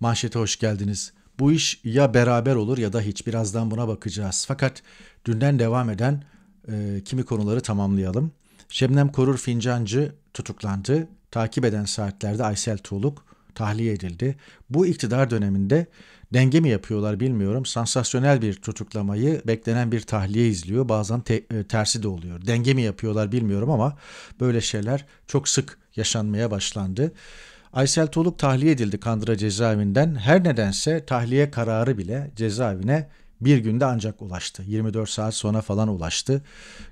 Mahşete hoş geldiniz. Bu iş ya beraber olur ya da hiç. Birazdan buna bakacağız. Fakat dünden devam eden e, kimi konuları tamamlayalım. Şebnem Korur Fincancı tutuklandı. Takip eden saatlerde Aysel Tuğluk tahliye edildi. Bu iktidar döneminde denge mi yapıyorlar bilmiyorum. Sansasyonel bir tutuklamayı beklenen bir tahliye izliyor. Bazen te- e, tersi de oluyor. Denge mi yapıyorlar bilmiyorum ama böyle şeyler çok sık yaşanmaya başlandı. Aysel Toluk tahliye edildi Kandıra cezaevinden. Her nedense tahliye kararı bile cezaevine bir günde ancak ulaştı. 24 saat sonra falan ulaştı.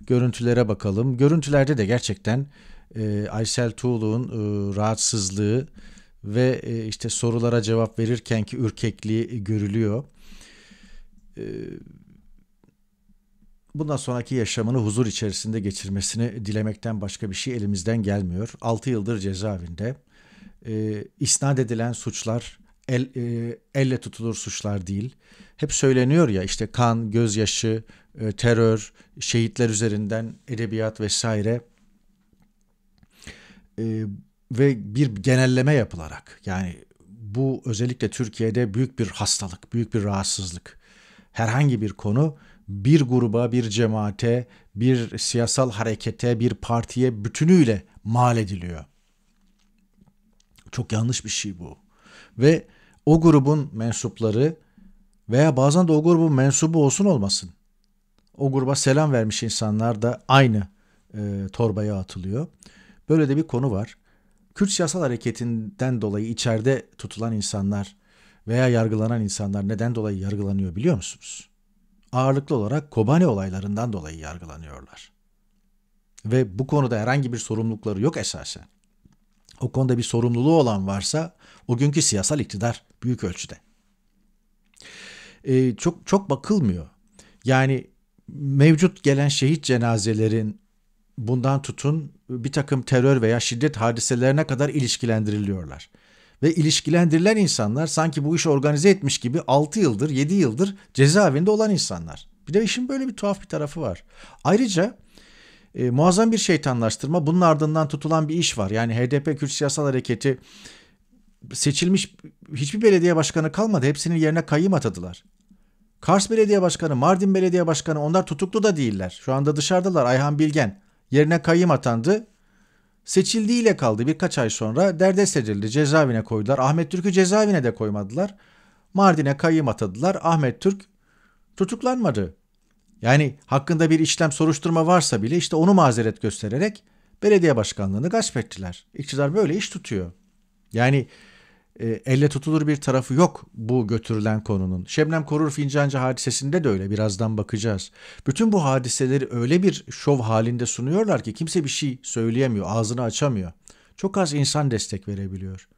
Görüntülere bakalım. Görüntülerde de gerçekten e, Aysel Tuğlu'nun e, rahatsızlığı ve e, işte sorulara cevap verirken ki ürkekliği görülüyor. E, bundan sonraki yaşamını huzur içerisinde geçirmesini dilemekten başka bir şey elimizden gelmiyor. 6 yıldır cezaevinde e, isnat edilen suçlar el, e, elle tutulur suçlar değil. Hep söyleniyor ya işte kan, gözyaşı, e, terör, şehitler üzerinden edebiyat vesaire. E, ve bir genelleme yapılarak yani bu özellikle Türkiye'de büyük bir hastalık, büyük bir rahatsızlık. Herhangi bir konu bir gruba, bir cemaate, bir siyasal harekete, bir partiye bütünüyle mal ediliyor. Çok yanlış bir şey bu. Ve o grubun mensupları veya bazen de o grubun mensubu olsun olmasın. O gruba selam vermiş insanlar da aynı e, torbaya atılıyor. Böyle de bir konu var. Kürt siyasal hareketinden dolayı içeride tutulan insanlar veya yargılanan insanlar neden dolayı yargılanıyor biliyor musunuz? Ağırlıklı olarak Kobani olaylarından dolayı yargılanıyorlar. Ve bu konuda herhangi bir sorumlulukları yok esasen o konuda bir sorumluluğu olan varsa o günkü siyasal iktidar büyük ölçüde. Ee, çok çok bakılmıyor. Yani mevcut gelen şehit cenazelerin bundan tutun bir takım terör veya şiddet hadiselerine kadar ilişkilendiriliyorlar. Ve ilişkilendirilen insanlar sanki bu işi organize etmiş gibi 6 yıldır 7 yıldır cezaevinde olan insanlar. Bir de işin böyle bir tuhaf bir tarafı var. Ayrıca e, muazzam bir şeytanlaştırma. Bunun ardından tutulan bir iş var. Yani HDP Kürt Siyasal Hareketi seçilmiş hiçbir belediye başkanı kalmadı. Hepsinin yerine kayyım atadılar. Kars Belediye Başkanı, Mardin Belediye Başkanı onlar tutuklu da değiller. Şu anda dışarıdalar Ayhan Bilgen. Yerine kayyım atandı. Seçildiğiyle kaldı birkaç ay sonra derdest edildi cezaevine koydular. Ahmet Türk'ü cezaevine de koymadılar. Mardin'e kayyım atadılar. Ahmet Türk tutuklanmadı. Yani hakkında bir işlem soruşturma varsa bile işte onu mazeret göstererek belediye başkanlığını gasp ettiler. İktidar böyle iş tutuyor. Yani e, elle tutulur bir tarafı yok bu götürülen konunun. Şebnem Korur Fincancı hadisesinde de öyle birazdan bakacağız. Bütün bu hadiseleri öyle bir şov halinde sunuyorlar ki kimse bir şey söyleyemiyor, ağzını açamıyor. Çok az insan destek verebiliyor.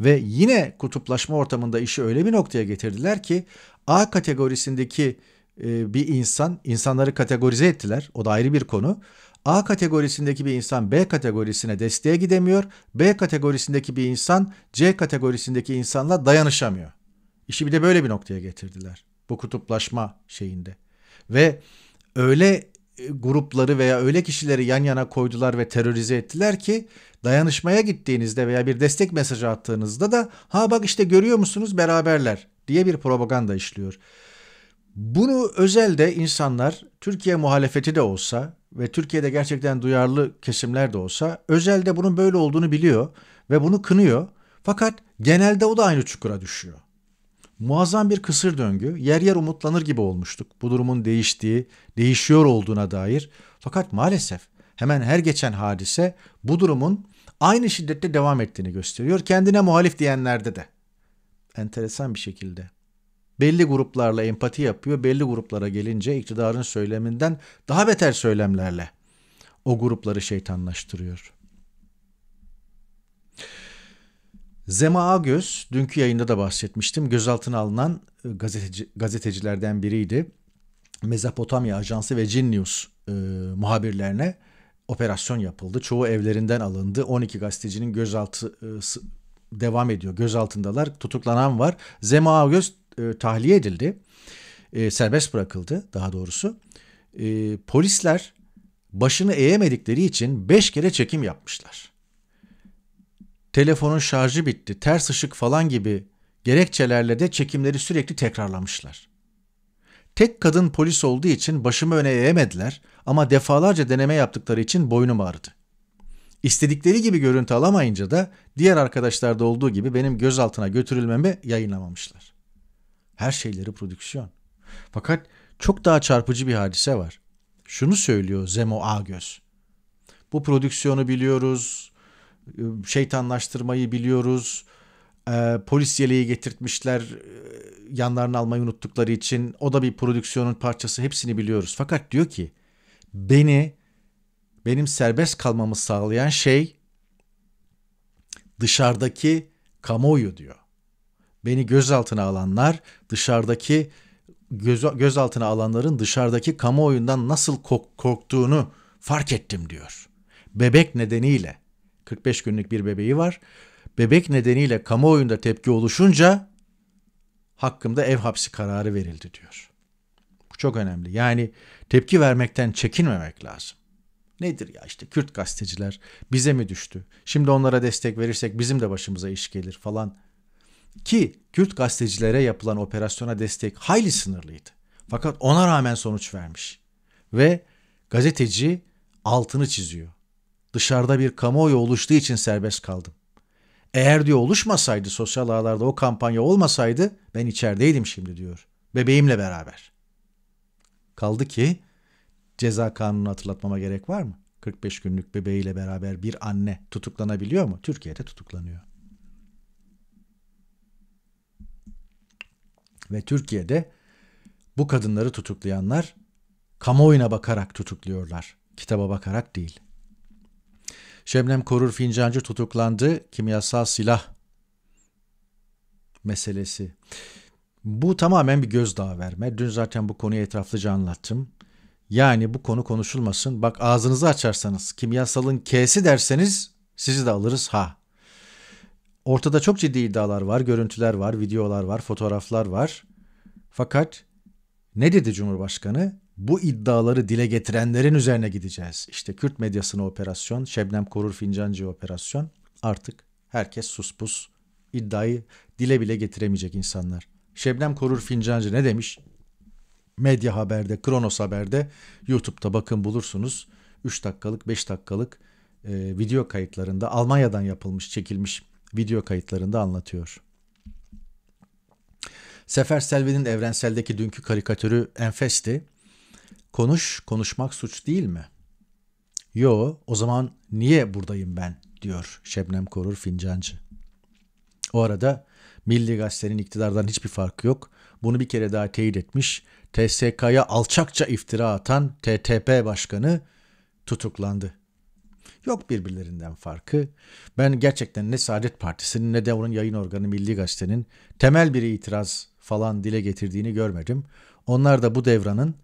Ve yine kutuplaşma ortamında işi öyle bir noktaya getirdiler ki A kategorisindeki ee, bir insan, insanları kategorize ettiler. O da ayrı bir konu. A kategorisindeki bir insan B kategorisine desteğe gidemiyor. B kategorisindeki bir insan C kategorisindeki insanla dayanışamıyor. İşi bir de böyle bir noktaya getirdiler. Bu kutuplaşma şeyinde. Ve öyle e, grupları veya öyle kişileri yan yana koydular ve terörize ettiler ki dayanışmaya gittiğinizde veya bir destek mesajı attığınızda da ha bak işte görüyor musunuz beraberler diye bir propaganda işliyor. Bunu özelde insanlar Türkiye muhalefeti de olsa ve Türkiye'de gerçekten duyarlı kesimler de olsa özelde bunun böyle olduğunu biliyor ve bunu kınıyor. Fakat genelde o da aynı çukura düşüyor. Muazzam bir kısır döngü, yer yer umutlanır gibi olmuştuk. Bu durumun değiştiği, değişiyor olduğuna dair. Fakat maalesef hemen her geçen hadise bu durumun aynı şiddette devam ettiğini gösteriyor. Kendine muhalif diyenlerde de. Enteresan bir şekilde belli gruplarla empati yapıyor. Belli gruplara gelince iktidarın söyleminden daha beter söylemlerle o grupları şeytanlaştırıyor. Zema Agöz, dünkü yayında da bahsetmiştim. Gözaltına alınan e, gazeteci, gazetecilerden biriydi. Mezopotamya Ajansı ve Cin e, muhabirlerine operasyon yapıldı. Çoğu evlerinden alındı. 12 gazetecinin gözaltı e, devam ediyor. Gözaltındalar. Tutuklanan var. Zema Agöz e, tahliye edildi. E, serbest bırakıldı daha doğrusu. E, polisler başını eğemedikleri için beş kere çekim yapmışlar. Telefonun şarjı bitti, ters ışık falan gibi gerekçelerle de çekimleri sürekli tekrarlamışlar. Tek kadın polis olduğu için başımı öne eğemediler ama defalarca deneme yaptıkları için boynum ağrıdı. İstedikleri gibi görüntü alamayınca da diğer da olduğu gibi benim gözaltına götürülmemi yayınlamamışlar. Her şeyleri prodüksiyon. Fakat çok daha çarpıcı bir hadise var. Şunu söylüyor Zemo Agöz. Bu prodüksiyonu biliyoruz, ıı, şeytanlaştırmayı biliyoruz, e, polis yeleği getirtmişler e, yanlarına almayı unuttukları için. O da bir prodüksiyonun parçası hepsini biliyoruz. Fakat diyor ki beni benim serbest kalmamı sağlayan şey dışarıdaki kamuoyu diyor. Beni gözaltına alanlar dışarıdaki göz, gözaltına alanların dışarıdaki kamuoyundan nasıl korktuğunu fark ettim diyor. Bebek nedeniyle 45 günlük bir bebeği var. Bebek nedeniyle kamuoyunda tepki oluşunca hakkımda ev hapsi kararı verildi diyor. Bu çok önemli. Yani tepki vermekten çekinmemek lazım. Nedir ya işte Kürt gazeteciler bize mi düştü? Şimdi onlara destek verirsek bizim de başımıza iş gelir falan ki Kürt gazetecilere yapılan operasyona destek hayli sınırlıydı. Fakat ona rağmen sonuç vermiş. Ve gazeteci altını çiziyor. Dışarıda bir kamuoyu oluştuğu için serbest kaldım. Eğer diyor oluşmasaydı sosyal ağlarda o kampanya olmasaydı ben içerideydim şimdi diyor. Bebeğimle beraber. Kaldı ki ceza kanunu hatırlatmama gerek var mı? 45 günlük bebeğiyle beraber bir anne tutuklanabiliyor mu? Türkiye'de tutuklanıyor. Ve Türkiye'de bu kadınları tutuklayanlar kamuoyuna bakarak tutukluyorlar. Kitaba bakarak değil. Şebnem Korur Fincancı tutuklandı. Kimyasal silah meselesi. Bu tamamen bir gözdağı verme. Dün zaten bu konuyu etraflıca anlattım. Yani bu konu konuşulmasın. Bak ağzınızı açarsanız kimyasalın K'si derseniz sizi de alırız ha Ortada çok ciddi iddialar var, görüntüler var, videolar var, fotoğraflar var. Fakat ne dedi Cumhurbaşkanı? Bu iddiaları dile getirenlerin üzerine gideceğiz. İşte Kürt medyasına operasyon, Şebnem Korur Fincancı operasyon. Artık herkes sus pus. İddiayı dile bile getiremeyecek insanlar. Şebnem Korur Fincancı ne demiş? Medya Haber'de, Kronos Haber'de, YouTube'da bakın bulursunuz. 3 dakikalık, 5 dakikalık e, video kayıtlarında Almanya'dan yapılmış, çekilmiş video kayıtlarında anlatıyor. Sefer Selvi'nin evrenseldeki dünkü karikatürü enfesti. Konuş, konuşmak suç değil mi? Yo, o zaman niye buradayım ben? diyor Şebnem Korur Fincancı. O arada Milli Gazete'nin iktidardan hiçbir farkı yok. Bunu bir kere daha teyit etmiş. TSK'ya alçakça iftira atan TTP Başkanı tutuklandı. Yok birbirlerinden farkı. Ben gerçekten ne Saadet Partisi'nin ne de onun yayın organı Milli Gazete'nin temel bir itiraz falan dile getirdiğini görmedim. Onlar da bu devranın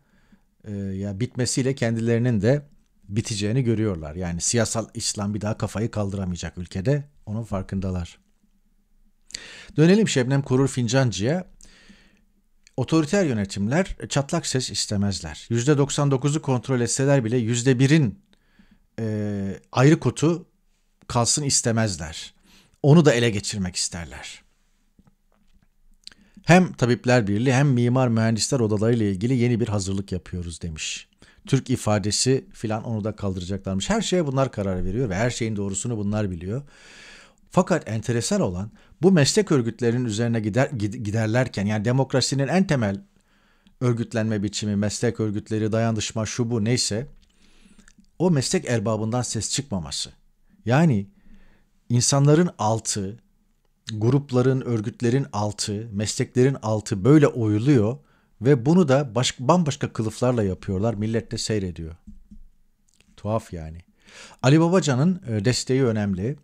e, ya bitmesiyle kendilerinin de biteceğini görüyorlar. Yani siyasal İslam bir daha kafayı kaldıramayacak ülkede. Onun farkındalar. Dönelim Şebnem Korur Fincancı'ya. Otoriter yönetimler çatlak ses istemezler. %99'u kontrol etseler bile %1'in e, ayrı kutu kalsın istemezler. Onu da ele geçirmek isterler. Hem Tabipler Birliği hem Mimar Mühendisler Odaları ile ilgili yeni bir hazırlık yapıyoruz demiş. Türk ifadesi filan onu da kaldıracaklarmış. Her şeye bunlar karar veriyor ve her şeyin doğrusunu bunlar biliyor. Fakat enteresan olan bu meslek örgütlerinin üzerine gider giderlerken yani demokrasinin en temel örgütlenme biçimi, meslek örgütleri, dayanışma şu bu neyse o meslek erbabından ses çıkmaması. Yani insanların altı, grupların, örgütlerin altı, mesleklerin altı böyle oyuluyor ve bunu da baş, bambaşka kılıflarla yapıyorlar. Millet de seyrediyor. Tuhaf yani. Ali Babacan'ın e, desteği önemli.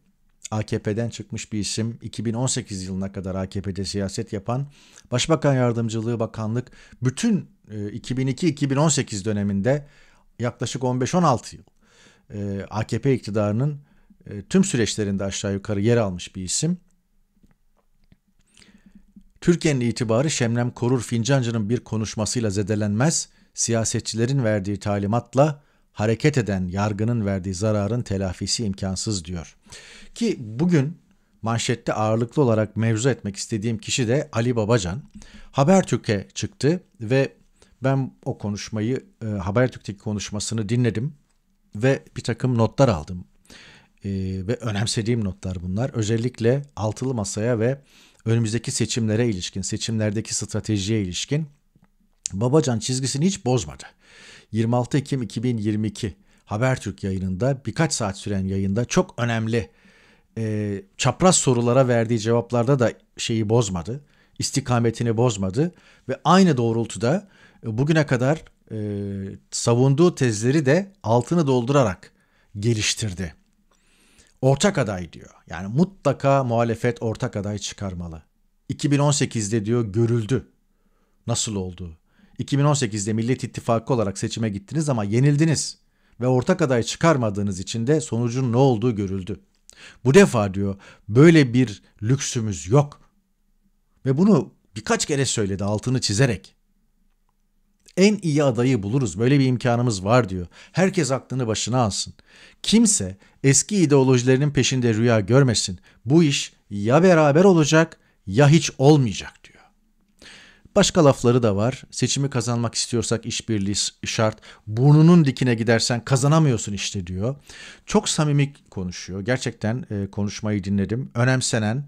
AKP'den çıkmış bir isim 2018 yılına kadar AKP'de siyaset yapan Başbakan Yardımcılığı Bakanlık bütün 2002-2018 e, döneminde yaklaşık 15-16 yıl e, AKP iktidarının e, tüm süreçlerinde aşağı yukarı yer almış bir isim. Türkiye'nin itibarı Şemrem Korur Fincancı'nın bir konuşmasıyla zedelenmez, siyasetçilerin verdiği talimatla hareket eden yargının verdiği zararın telafisi imkansız diyor. Ki bugün manşette ağırlıklı olarak mevzu etmek istediğim kişi de Ali Babacan. Habertürk'e çıktı ve ben o konuşmayı e, Habertürk'teki konuşmasını dinledim ve bir takım notlar aldım. E, ve önemsediğim notlar bunlar. Özellikle altılı masaya ve önümüzdeki seçimlere ilişkin, seçimlerdeki stratejiye ilişkin Babacan çizgisini hiç bozmadı. 26 Ekim 2022 Habertürk yayınında birkaç saat süren yayında çok önemli e, çapraz sorulara verdiği cevaplarda da şeyi bozmadı. istikametini bozmadı ve aynı doğrultuda bugüne kadar e, savunduğu tezleri de altını doldurarak geliştirdi. Ortak aday diyor. Yani mutlaka muhalefet ortak aday çıkarmalı. 2018'de diyor görüldü. Nasıl oldu? 2018'de Millet İttifakı olarak seçime gittiniz ama yenildiniz ve ortak aday çıkarmadığınız için de sonucun ne olduğu görüldü. Bu defa diyor böyle bir lüksümüz yok. Ve bunu birkaç kere söyledi altını çizerek en iyi adayı buluruz. Böyle bir imkanımız var diyor. Herkes aklını başına alsın. Kimse eski ideolojilerinin peşinde rüya görmesin. Bu iş ya beraber olacak ya hiç olmayacak diyor. Başka lafları da var. Seçimi kazanmak istiyorsak işbirliği şart. Burnunun dikine gidersen kazanamıyorsun işte diyor. Çok samimi konuşuyor. Gerçekten e, konuşmayı dinledim. Önemsenen,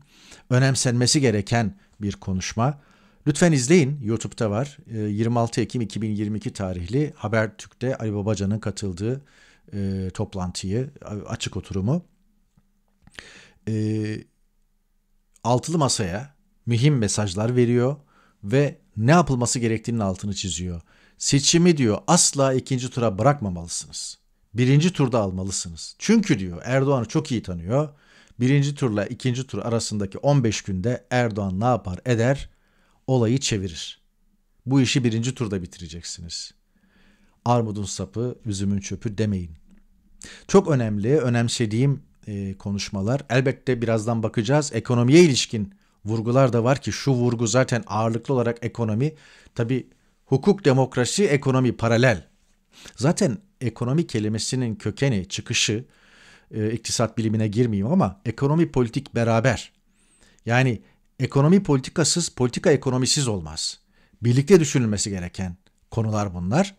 önemsenmesi gereken bir konuşma. Lütfen izleyin. YouTube'da var. 26 ee, Ekim 2022 tarihli Habertürk'te Ali Babacan'ın katıldığı e, toplantıyı, açık oturumu. E, altılı masaya mühim mesajlar veriyor ve ne yapılması gerektiğinin altını çiziyor. Seçimi diyor asla ikinci tura bırakmamalısınız. Birinci turda almalısınız. Çünkü diyor Erdoğan'ı çok iyi tanıyor. Birinci turla ikinci tur arasındaki 15 günde Erdoğan ne yapar eder olayı çevirir. Bu işi birinci turda bitireceksiniz. Armudun sapı, üzümün çöpü demeyin. Çok önemli, önemsediğim e, konuşmalar. Elbette birazdan bakacağız. Ekonomiye ilişkin vurgular da var ki şu vurgu zaten ağırlıklı olarak ekonomi. Tabi hukuk, demokrasi, ekonomi paralel. Zaten ekonomi kelimesinin kökeni, çıkışı, e, iktisat bilimine girmeyeyim ama ekonomi politik beraber. Yani Ekonomi politikasız, politika ekonomisiz olmaz. Birlikte düşünülmesi gereken konular bunlar.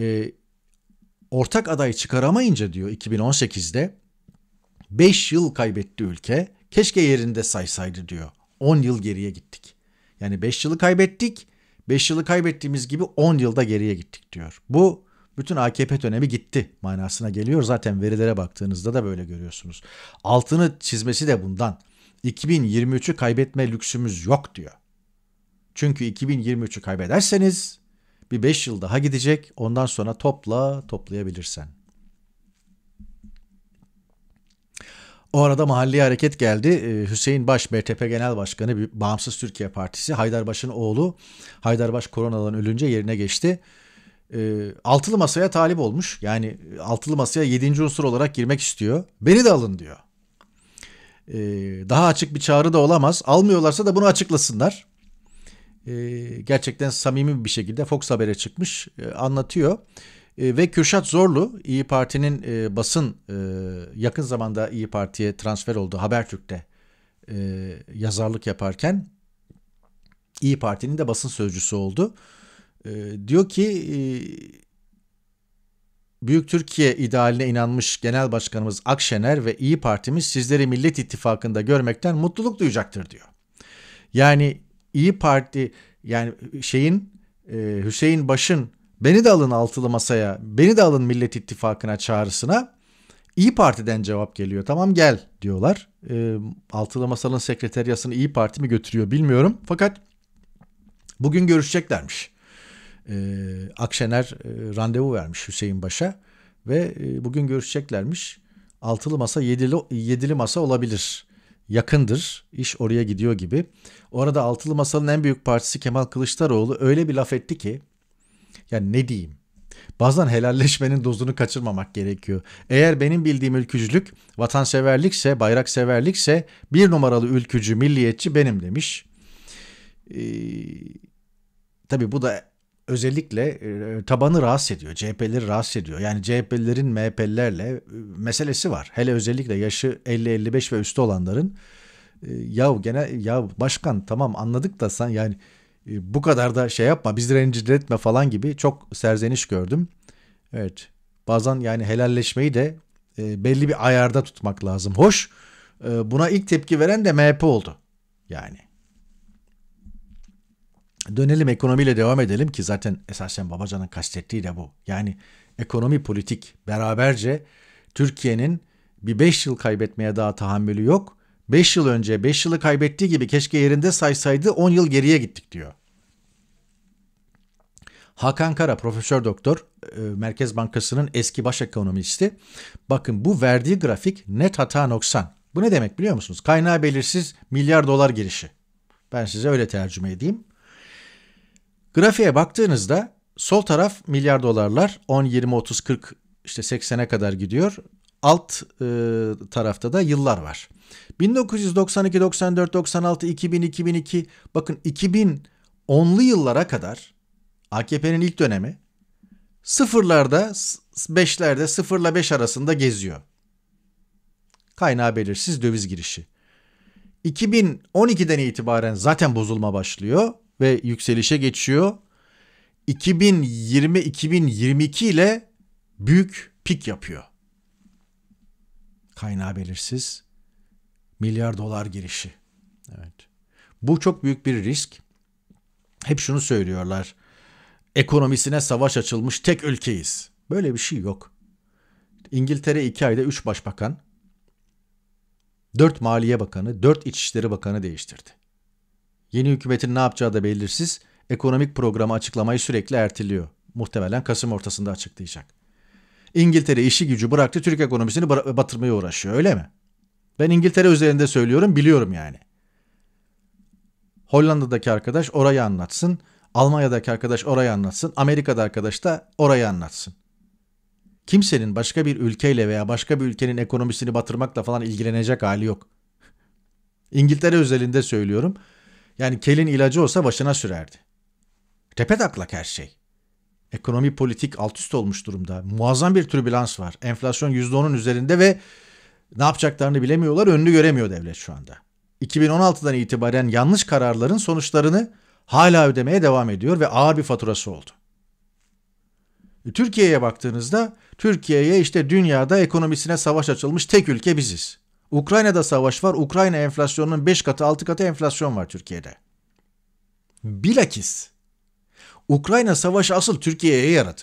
E, ortak adayı çıkaramayınca diyor 2018'de 5 yıl kaybetti ülke. Keşke yerinde saysaydı diyor. 10 yıl geriye gittik. Yani 5 yılı kaybettik. 5 yılı kaybettiğimiz gibi 10 yılda geriye gittik diyor. Bu bütün AKP dönemi gitti manasına geliyor. Zaten verilere baktığınızda da böyle görüyorsunuz. Altını çizmesi de bundan. 2023'ü kaybetme lüksümüz yok diyor. Çünkü 2023'ü kaybederseniz bir 5 yıl daha gidecek. Ondan sonra topla toplayabilirsen. O arada mahalli hareket geldi. Ee, Hüseyin Baş, BTP Genel Başkanı, Bağımsız Türkiye Partisi, Haydarbaş'ın oğlu. Haydarbaş koronadan ölünce yerine geçti. Ee, altılı masaya talip olmuş. Yani altılı masaya yedinci unsur olarak girmek istiyor. Beni de alın diyor e, daha açık bir çağrı da olamaz. Almıyorlarsa da bunu açıklasınlar. E, gerçekten samimi bir şekilde Fox Haber'e çıkmış e, anlatıyor. E, ve Kürşat Zorlu İyi Parti'nin e, basın e, yakın zamanda İyi Parti'ye transfer oldu Habertürk'te e, yazarlık yaparken İyi Parti'nin de basın sözcüsü oldu. E, diyor ki e, Büyük Türkiye idealine inanmış Genel Başkanımız Akşener ve İyi Partimiz sizleri Millet İttifakı'nda görmekten mutluluk duyacaktır diyor. Yani İyi Parti yani şeyin e, Hüseyin Baş'ın beni de alın altılı masaya, beni de alın Millet İttifakı'na çağrısına İyi Parti'den cevap geliyor. Tamam gel diyorlar. E, altılı masanın sekreteriyasını İyi Parti mi götürüyor bilmiyorum. Fakat bugün görüşeceklermiş e, Akşener e, randevu vermiş Hüseyin Baş'a ve e, bugün görüşeceklermiş. Altılı masa yedili, yedili masa olabilir. Yakındır. İş oraya gidiyor gibi. O arada altılı masanın en büyük partisi Kemal Kılıçdaroğlu öyle bir laf etti ki yani ne diyeyim Bazen helalleşmenin dozunu kaçırmamak gerekiyor. Eğer benim bildiğim ülkücülük vatanseverlikse, bayrakseverlikse bir numaralı ülkücü, milliyetçi benim demiş. Ee, tabii bu da özellikle e, tabanı rahatsız ediyor. CHP'leri rahatsız ediyor. Yani CHP'lilerin MHP'lilerle e, meselesi var. Hele özellikle yaşı 50-55 ve üstü olanların e, ya gene ya başkan tamam anladık da sen yani bu kadar da şey yapma bizi rencide etme falan gibi çok serzeniş gördüm. Evet. Bazen yani helalleşmeyi de belli bir ayarda tutmak lazım. Hoş. buna ilk tepki veren de MHP oldu. Yani Dönelim ekonomiyle devam edelim ki zaten esasen Babacan'ın kastettiği de bu. Yani ekonomi politik beraberce Türkiye'nin bir 5 yıl kaybetmeye daha tahammülü yok. 5 yıl önce 5 yılı kaybettiği gibi keşke yerinde saysaydı 10 yıl geriye gittik diyor. Hakan Kara profesör doktor e, Merkez Bankası'nın eski baş ekonomisti. Bakın bu verdiği grafik net hata noksan. Bu ne demek biliyor musunuz? Kaynağı belirsiz milyar dolar girişi. Ben size öyle tercüme edeyim. Grafiğe baktığınızda sol taraf milyar dolarlar 10, 20, 30, 40 işte 80'e kadar gidiyor. Alt e, tarafta da yıllar var. 1992, 94, 96, 2000, 2002 bakın 2010'lu yıllara kadar AKP'nin ilk dönemi sıfırlarda 5'lerde 0 ile 5 arasında geziyor. Kaynağı belirsiz döviz girişi. 2012'den itibaren zaten bozulma başlıyor ve yükselişe geçiyor. 2020-2022 ile büyük pik yapıyor. Kaynağı belirsiz. Milyar dolar girişi. Evet. Bu çok büyük bir risk. Hep şunu söylüyorlar. Ekonomisine savaş açılmış tek ülkeyiz. Böyle bir şey yok. İngiltere 2 ayda 3 başbakan, 4 Maliye Bakanı, 4 İçişleri Bakanı değiştirdi. Yeni hükümetin ne yapacağı da belirsiz, ekonomik programı açıklamayı sürekli erteliyor. Muhtemelen Kasım ortasında açıklayacak. İngiltere işi gücü bıraktı, Türk ekonomisini batırmaya uğraşıyor, öyle mi? Ben İngiltere üzerinde söylüyorum, biliyorum yani. Hollanda'daki arkadaş orayı anlatsın, Almanya'daki arkadaş orayı anlatsın, Amerika'da arkadaş da orayı anlatsın. Kimsenin başka bir ülkeyle veya başka bir ülkenin ekonomisini batırmakla falan ilgilenecek hali yok. İngiltere özelinde söylüyorum. Yani kelin ilacı olsa başına sürerdi. Tepe taklak her şey. Ekonomi politik alt üst olmuş durumda. Muazzam bir türbülans var. Enflasyon %10'un üzerinde ve ne yapacaklarını bilemiyorlar. Önünü göremiyor devlet şu anda. 2016'dan itibaren yanlış kararların sonuçlarını hala ödemeye devam ediyor ve ağır bir faturası oldu. E, Türkiye'ye baktığınızda Türkiye'ye işte dünyada ekonomisine savaş açılmış tek ülke biziz. Ukrayna'da savaş var. Ukrayna enflasyonunun 5 katı 6 katı enflasyon var Türkiye'de. Bilakis Ukrayna savaşı asıl Türkiye'ye yaradı.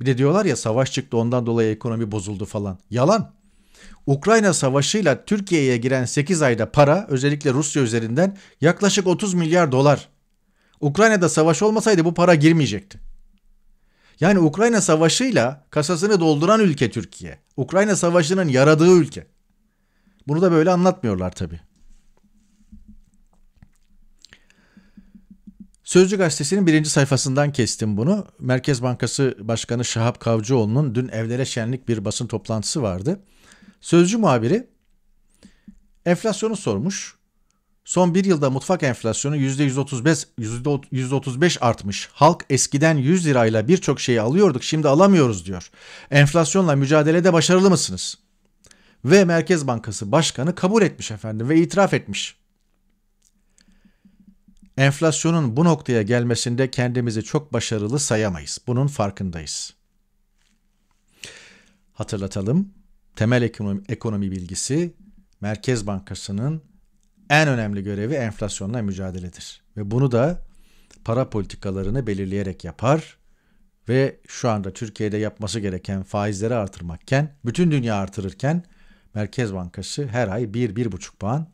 Bir de diyorlar ya savaş çıktı ondan dolayı ekonomi bozuldu falan. Yalan. Ukrayna savaşıyla Türkiye'ye giren 8 ayda para özellikle Rusya üzerinden yaklaşık 30 milyar dolar. Ukrayna'da savaş olmasaydı bu para girmeyecekti. Yani Ukrayna savaşıyla kasasını dolduran ülke Türkiye. Ukrayna savaşının yaradığı ülke. Bunu da böyle anlatmıyorlar tabi. Sözcü gazetesinin birinci sayfasından kestim bunu. Merkez Bankası Başkanı Şahap Kavcıoğlu'nun dün evlere şenlik bir basın toplantısı vardı. Sözcü muhabiri enflasyonu sormuş. Son bir yılda mutfak enflasyonu %135, %135 artmış. Halk eskiden 100 lirayla birçok şeyi alıyorduk şimdi alamıyoruz diyor. Enflasyonla mücadelede başarılı mısınız? ve Merkez Bankası Başkanı kabul etmiş efendim ve itiraf etmiş. Enflasyonun bu noktaya gelmesinde kendimizi çok başarılı sayamayız. Bunun farkındayız. Hatırlatalım. Temel ekonomi, ekonomi bilgisi Merkez Bankası'nın en önemli görevi enflasyonla mücadeledir. Ve bunu da para politikalarını belirleyerek yapar ve şu anda Türkiye'de yapması gereken faizleri artırmakken, bütün dünya artırırken Merkez Bankası her ay 1-1,5 puan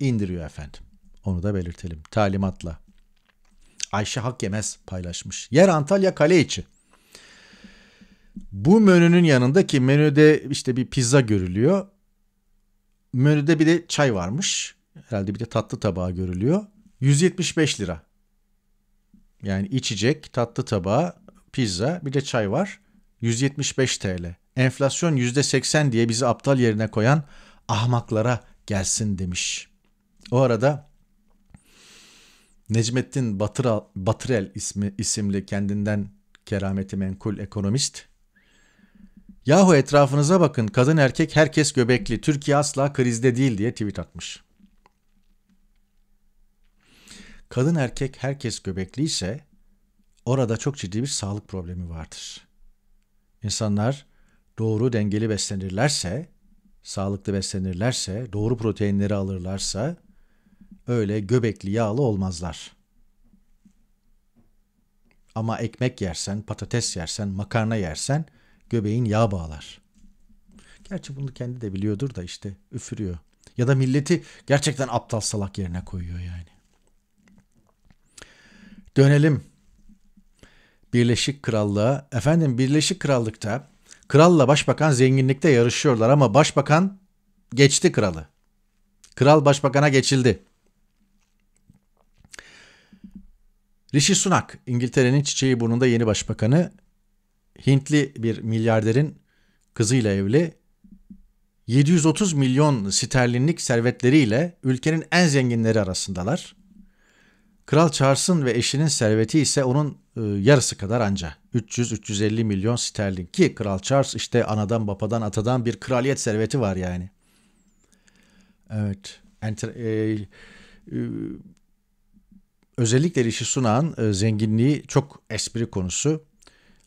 indiriyor efendim. Onu da belirtelim talimatla. Ayşe Hak Yemez paylaşmış. Yer Antalya Kale içi. Bu menünün yanındaki menüde işte bir pizza görülüyor. Menüde bir de çay varmış. Herhalde bir de tatlı tabağı görülüyor. 175 lira. Yani içecek, tatlı tabağı, pizza, bir de çay var. 175 TL enflasyon %80 diye bizi aptal yerine koyan ahmaklara gelsin demiş. O arada Necmettin Batıral, Batırel ismi, isimli kendinden kerameti menkul ekonomist Yahu etrafınıza bakın kadın erkek herkes göbekli Türkiye asla krizde değil diye tweet atmış. Kadın erkek herkes göbekli ise orada çok ciddi bir sağlık problemi vardır. İnsanlar doğru dengeli beslenirlerse, sağlıklı beslenirlerse, doğru proteinleri alırlarsa öyle göbekli yağlı olmazlar. Ama ekmek yersen, patates yersen, makarna yersen göbeğin yağ bağlar. Gerçi bunu kendi de biliyordur da işte üfürüyor. Ya da milleti gerçekten aptal salak yerine koyuyor yani. Dönelim Birleşik Krallığa. Efendim Birleşik Krallık'ta Kralla başbakan zenginlikte yarışıyorlar ama başbakan geçti kralı. Kral başbakana geçildi. Rishi Sunak, İngiltere'nin çiçeği burnunda yeni başbakanı, Hintli bir milyarderin kızıyla evli. 730 milyon sterlinlik servetleriyle ülkenin en zenginleri arasındalar. Kral Charles'ın ve eşinin serveti ise onun e, yarısı kadar anca. 300-350 milyon sterlin ki Kral Charles işte anadan babadan atadan bir kraliyet serveti var yani. Evet. Enter, e, e, özellikle Rishi Sunak'ın e, zenginliği çok espri konusu.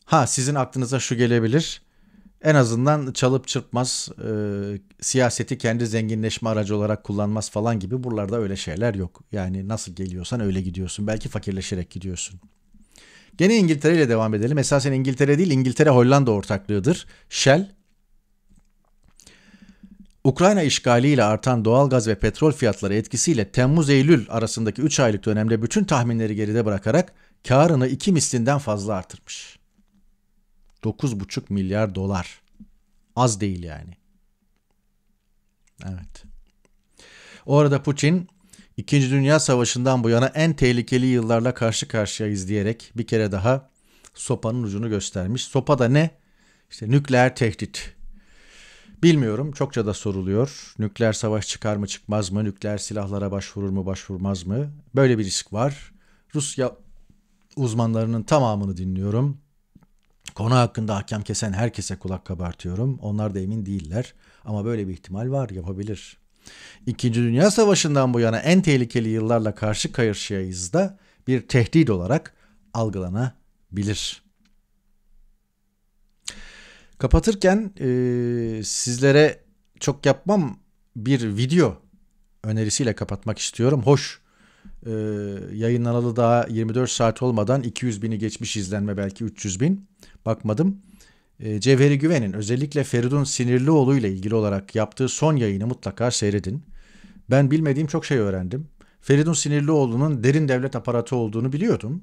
Ha sizin aklınıza şu gelebilir. En azından çalıp çırpmaz, e, siyaseti kendi zenginleşme aracı olarak kullanmaz falan gibi buralarda öyle şeyler yok. Yani nasıl geliyorsan öyle gidiyorsun. Belki fakirleşerek gidiyorsun. Gene İngiltere ile devam edelim. Esasen İngiltere değil, İngiltere Hollanda ortaklığıdır. Shell Ukrayna işgaliyle artan doğal gaz ve petrol fiyatları etkisiyle Temmuz-Eylül arasındaki 3 aylık dönemde bütün tahminleri geride bırakarak karını iki mislinden fazla artırmış. 9,5 milyar dolar. Az değil yani. Evet. O arada Putin İkinci Dünya Savaşı'ndan bu yana en tehlikeli yıllarla karşı karşıya izleyerek bir kere daha sopanın ucunu göstermiş. Sopa da ne? İşte nükleer tehdit. Bilmiyorum çokça da soruluyor. Nükleer savaş çıkar mı çıkmaz mı? Nükleer silahlara başvurur mu başvurmaz mı? Böyle bir risk var. Rusya uzmanlarının tamamını dinliyorum. Konu hakkında hakem kesen herkese kulak kabartıyorum. Onlar da emin değiller ama böyle bir ihtimal var yapabilir. İkinci Dünya Savaşı'ndan bu yana en tehlikeli yıllarla karşı karşıyayız da bir tehdit olarak algılanabilir. Kapatırken e, sizlere çok yapmam bir video önerisiyle kapatmak istiyorum. Hoş e, yayınlanalı daha 24 saat olmadan 200 bini geçmiş izlenme belki 300 bin. Bakmadım. E, Cevheri Güven'in özellikle Feridun Sinirlioğlu ile ilgili olarak yaptığı son yayını mutlaka seyredin. Ben bilmediğim çok şey öğrendim. Feridun Sinirlioğlu'nun derin devlet aparatı olduğunu biliyordum.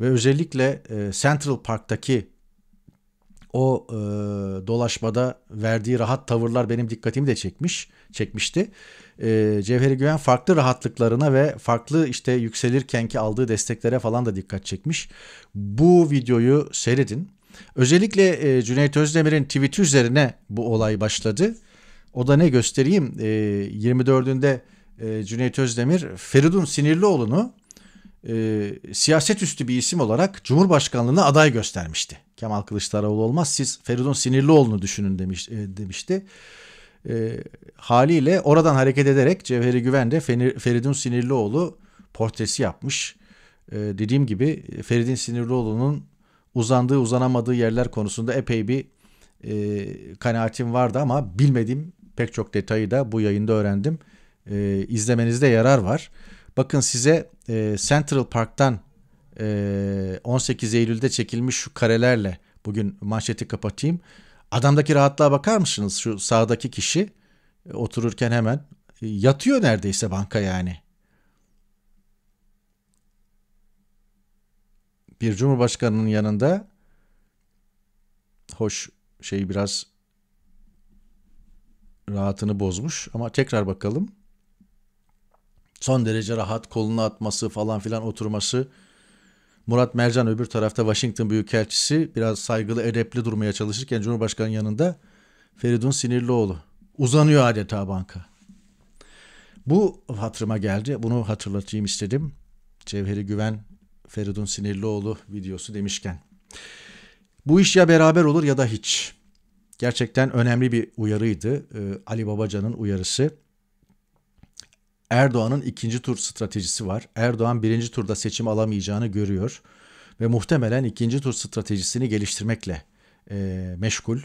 Ve özellikle e, Central Park'taki o e, dolaşmada verdiği rahat tavırlar benim dikkatimi de çekmiş, çekmişti. E, Cevheri Güven farklı rahatlıklarına ve farklı işte yükselirkenki aldığı desteklere falan da dikkat çekmiş. Bu videoyu seyredin. Özellikle e, Cüneyt Özdemir'in tweet'i üzerine bu olay başladı. O da ne göstereyim? E, 24'ünde e, Cüneyt Özdemir Feridun Sinirlioğlu'nu e, siyaset üstü bir isim olarak Cumhurbaşkanlığına aday göstermişti. Kemal Kılıçdaroğlu olmaz siz Feridun Sinirlioğlu'nu düşünün demiş, e, demişti. E, haliyle oradan hareket ederek Cevheri güvende de Feridun Sinirlioğlu portresi yapmış. E, dediğim gibi Feridun Sinirlioğlu'nun uzandığı uzanamadığı yerler konusunda epey bir e, kanaatim vardı ama bilmediğim pek çok detayı da bu yayında öğrendim. E, izlemenizde yarar var. Bakın size e, Central Park'tan e, 18 Eylül'de çekilmiş şu karelerle bugün manşeti kapatayım. Adamdaki rahatlığa bakar mısınız? Şu sağdaki kişi e, otururken hemen e, yatıyor neredeyse banka yani. Bir cumhurbaşkanının yanında hoş şey biraz rahatını bozmuş ama tekrar bakalım. Son derece rahat kolunu atması falan filan oturması. Murat Mercan öbür tarafta Washington Büyükelçisi biraz saygılı edepli durmaya çalışırken Cumhurbaşkanı yanında Feridun Sinirlioğlu uzanıyor adeta banka. Bu hatırıma geldi. Bunu hatırlatayım istedim. Cevheri Güven Feridun Sinirlioğlu videosu demişken. Bu iş ya beraber olur ya da hiç. Gerçekten önemli bir uyarıydı. Ee, Ali Babacan'ın uyarısı. Erdoğan'ın ikinci tur stratejisi var. Erdoğan birinci turda seçim alamayacağını görüyor ve muhtemelen ikinci tur stratejisini geliştirmekle e, meşgul.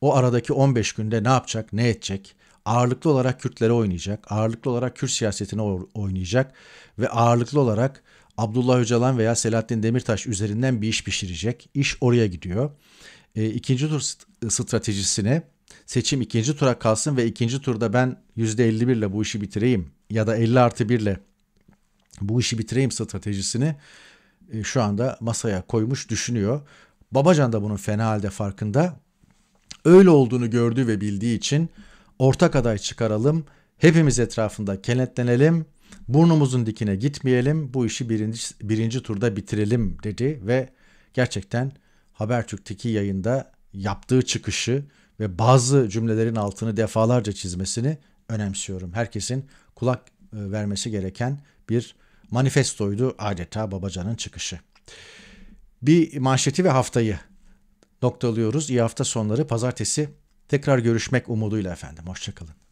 O aradaki 15 günde ne yapacak, ne edecek? Ağırlıklı olarak Kürtlere oynayacak, ağırlıklı olarak Kürt siyasetine oynayacak ve ağırlıklı olarak Abdullah Öcalan veya Selahattin Demirtaş üzerinden bir iş pişirecek. İş oraya gidiyor. E, ikinci tur e, stratejisini seçim ikinci tura kalsın ve ikinci turda ben %51 ile bu işi bitireyim ya da 50 artı 1 ile bu işi bitireyim stratejisini e, şu anda masaya koymuş düşünüyor. Babacan da bunun fena halde farkında. Öyle olduğunu gördüğü ve bildiği için ortak aday çıkaralım. Hepimiz etrafında kenetlenelim. Burnumuzun dikine gitmeyelim. Bu işi birinci, birinci turda bitirelim dedi ve gerçekten Habertürk'teki yayında yaptığı çıkışı ve bazı cümlelerin altını defalarca çizmesini önemsiyorum. Herkesin kulak e, vermesi gereken bir manifestoydu adeta Babacan'ın çıkışı. Bir manşeti ve haftayı noktalıyoruz. İyi hafta sonları pazartesi tekrar görüşmek umuduyla efendim. Hoşçakalın.